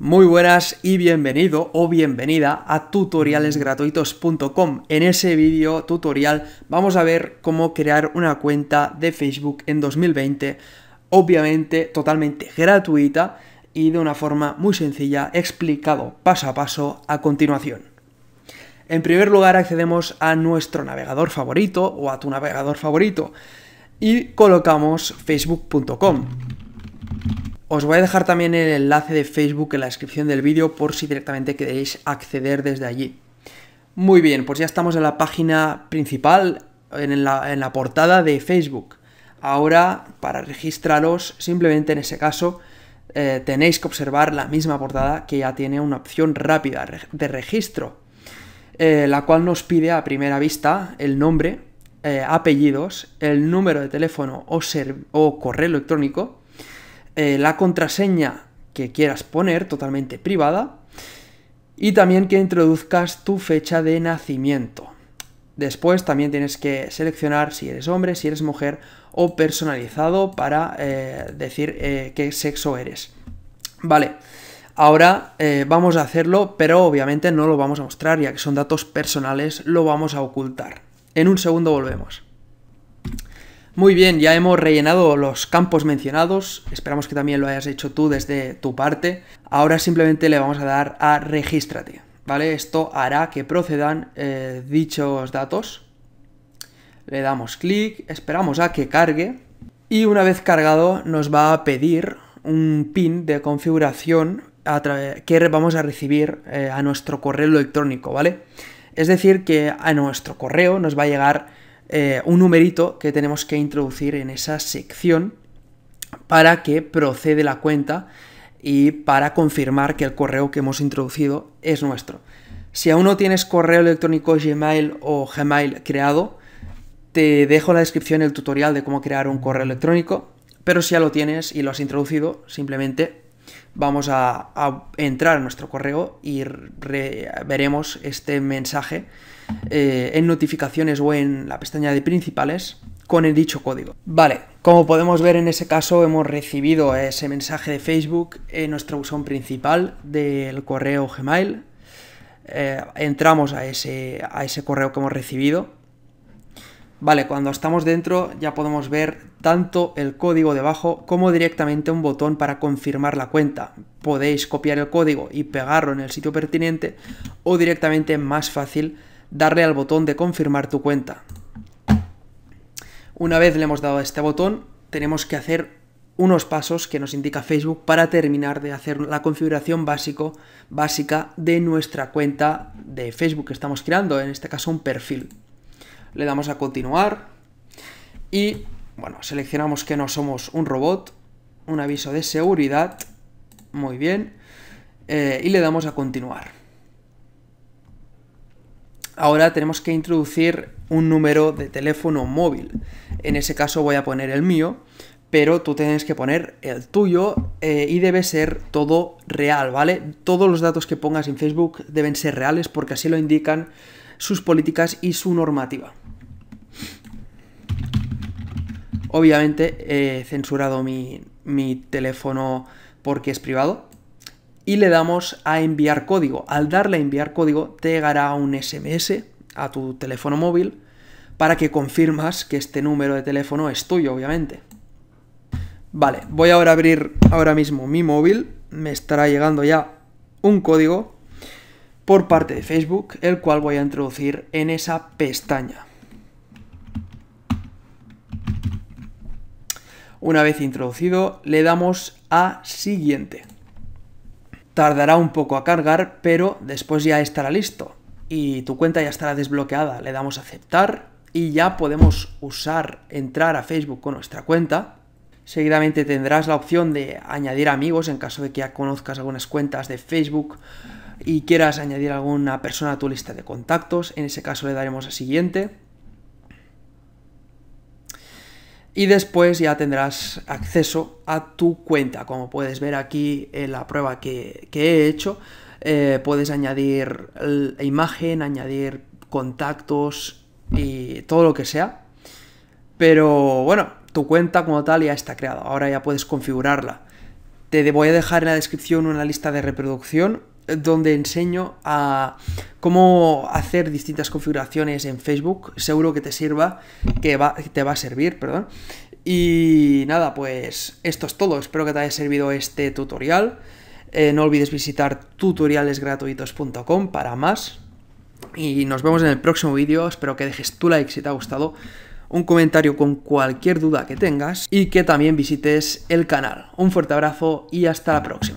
Muy buenas y bienvenido o bienvenida a tutorialesgratuitos.com. En ese vídeo tutorial vamos a ver cómo crear una cuenta de Facebook en 2020, obviamente totalmente gratuita y de una forma muy sencilla explicado paso a paso a continuación. En primer lugar accedemos a nuestro navegador favorito o a tu navegador favorito y colocamos facebook.com. Os voy a dejar también el enlace de Facebook en la descripción del vídeo por si directamente queréis acceder desde allí. Muy bien, pues ya estamos en la página principal, en la, portada de Facebook. Ahora, para registraros, simplemente en ese caso, eh, tenéis que observar la misma portada que ya tiene una opción rápida de registro, eh, la cual nos pide a primera vista el nombre, eh, apellidos, el número de teléfono o correo electrónico, eh, la contraseña que quieras poner, totalmente privada, y también que introduzcas tu fecha de nacimiento. Después también tienes que seleccionar si eres hombre, si eres mujer o personalizado para eh, decir eh, qué sexo eres. Vale, ahora vamos a hacerlo, pero obviamente no lo vamos a mostrar ya que son datos personales, lo vamos a ocultar. En un segundo volvemos. Muy bien, ya hemos rellenado los campos mencionados, esperamos que también lo hayas hecho tú desde tu parte. Ahora simplemente le vamos a dar a regístrate, ¿vale? Esto hará que procedan eh, dichos datos. Le damos clic, esperamos a que cargue y una vez cargado nos va a pedir un pin de configuración que vamos a recibir eh, a nuestro correo electrónico, ¿vale? Es decir, que a nuestro correo nos va a llegar eh, un numerito que tenemos que introducir en esa sección para que procede la cuenta y para confirmar que el correo que hemos introducido es nuestro. Si aún no tienes correo electrónico Gmail o Gmail creado, te dejo en la descripción el tutorial de cómo crear un correo electrónico, pero si ya lo tienes y lo has introducido, simplemente vamos a, entrar a nuestro correo y veremos este mensaje eh, en notificaciones o en la pestaña de principales con el dicho código. Vale, como podemos ver en ese caso hemos recibido ese mensaje de Facebook en nuestro buzón principal del correo Gmail. Eh, entramos a ese, a ese correo que hemos recibido Vale, cuando estamos dentro ya podemos ver tanto el código debajo como directamente un botón para confirmar la cuenta. Podéis copiar el código y pegarlo en el sitio pertinente o directamente más fácil darle al botón de confirmar tu cuenta. Una vez le hemos dado a este botón, tenemos que hacer unos pasos que nos indica Facebook para terminar de hacer la configuración básico, básica de nuestra cuenta de Facebook que estamos creando, en este caso un perfil le damos a continuar y, bueno, seleccionamos que no somos un robot, un aviso de seguridad, muy bien, eh, y le damos a continuar. Ahora tenemos que introducir un número de teléfono móvil. En ese caso voy a poner el mío, pero tú tienes que poner el tuyo eh, y debe ser todo real, ¿vale? Todos los datos que pongas en Facebook deben ser reales porque así lo indican sus políticas y su normativa. Obviamente he censurado mi, teléfono porque es privado, y le damos a enviar código. Al darle a enviar código te llegará un SMS a tu teléfono móvil para que confirmas que este número de teléfono es tuyo, obviamente. Vale, voy ahora a abrir ahora mismo mi móvil, me estará llegando ya un código por parte de Facebook, el cual voy a introducir en esa pestaña. Una vez introducido, le damos a siguiente. Tardará un poco a cargar, pero después ya estará listo y tu cuenta ya estará desbloqueada. Le damos a aceptar y ya podemos usar, entrar a Facebook con nuestra cuenta. Seguidamente tendrás la opción de añadir amigos en caso de que ya conozcas algunas cuentas de Facebook y quieras añadir alguna persona a tu lista de contactos. En ese caso le daremos a siguiente. y después ya tendrás acceso a tu cuenta. Como puedes ver aquí en la prueba que, he hecho, eh, puedes añadir imagen, añadir contactos y todo lo que sea. Pero bueno, tu cuenta como tal ya está creada, ahora ya puedes configurarla. Te voy a dejar en la descripción una lista de reproducción donde enseño a cómo hacer distintas configuraciones en Facebook. Seguro que te sirva, que te va a servir, perdón. Y nada, pues esto es todo. Espero que te haya servido este tutorial. Eh, no olvides visitar tutorialesgratuitos.com para más. Y nos vemos en el próximo vídeo. Espero que dejes tu like si te ha gustado, un comentario con cualquier duda que tengas y que también visites el canal. Un fuerte abrazo y hasta la próxima.